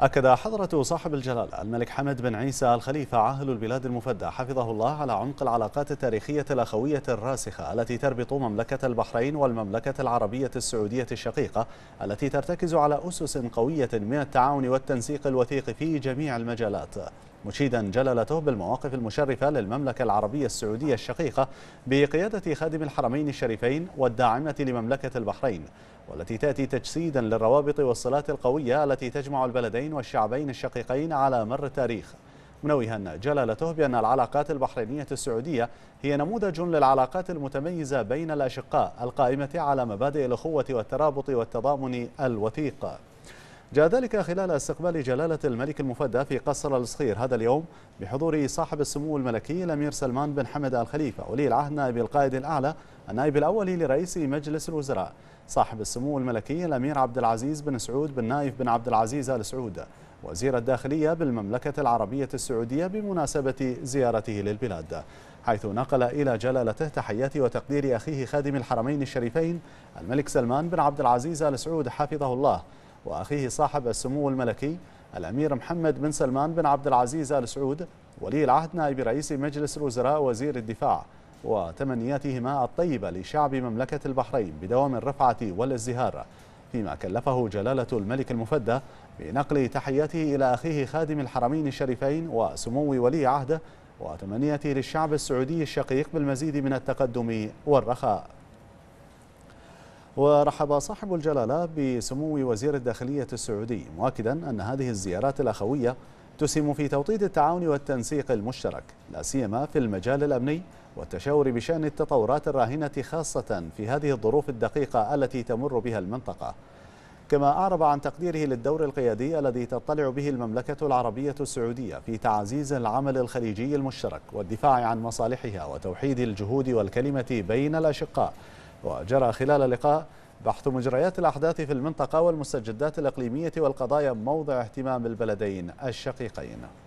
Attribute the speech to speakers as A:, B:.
A: أكد حضرة صاحب الجلالة الملك حمد بن عيسى الخليفة عاهل البلاد المفدى حفظه الله على عمق العلاقات التاريخية الأخوية الراسخة التي تربط مملكة البحرين والمملكة العربية السعودية الشقيقة التي ترتكز على أسس قوية من التعاون والتنسيق الوثيق في جميع المجالات مشيدا جلالته بالمواقف المشرفة للمملكة العربية السعودية الشقيقة بقيادة خادم الحرمين الشريفين والداعمة لمملكة البحرين والتي تأتي تجسيدا للروابط والصلات القوية التي تجمع البلدين والشعبين الشقيقين على مر التاريخ منوها جلالته بأن العلاقات البحرينية السعودية هي نموذج للعلاقات المتميزة بين الأشقاء القائمة على مبادئ الأخوة والترابط والتضامن الوثيق جاء ذلك خلال استقبال جلالة الملك المفدى في قصر الصخير هذا اليوم بحضور صاحب السمو الملكي الأمير سلمان بن حمد آل خليفة ولي العهد نائب القائد الأعلى النائب الأول لرئيس مجلس الوزراء صاحب السمو الملكي الأمير عبد العزيز بن سعود بن نايف بن عبد العزيز آل سعود وزير الداخلية بالمملكة العربية السعودية بمناسبة زيارته للبلاد حيث نقل إلى جلالته تحيات وتقدير أخيه خادم الحرمين الشريفين الملك سلمان بن عبد العزيز آل سعود حفظه الله وأخيه صاحب السمو الملكي الأمير محمد بن سلمان بن عبد العزيز آل سعود ولي العهد نائب رئيس مجلس الوزراء وزير الدفاع وتمنياتهما الطيبة لشعب مملكة البحرين بدوام الرفعة والازدهار فيما كلفه جلالة الملك المفدى بنقل تحياته إلى أخيه خادم الحرمين الشريفين وسمو ولي عهده وتمنياته للشعب السعودي الشقيق بالمزيد من التقدم والرخاء ورحب صاحب الجلالة بسمو وزير الداخلية السعودي مؤكدا أن هذه الزيارات الأخوية تسهم في توطيد التعاون والتنسيق المشترك لا سيما في المجال الأمني والتشاور بشأن التطورات الراهنة خاصة في هذه الظروف الدقيقة التي تمر بها المنطقة كما أعرب عن تقديره للدور القيادي الذي تطلع به المملكة العربية السعودية في تعزيز العمل الخليجي المشترك والدفاع عن مصالحها وتوحيد الجهود والكلمة بين الأشقاء وجرى خلال اللقاء بحث مجريات الأحداث في المنطقة والمستجدات الإقليمية والقضايا موضع اهتمام البلدين الشقيقين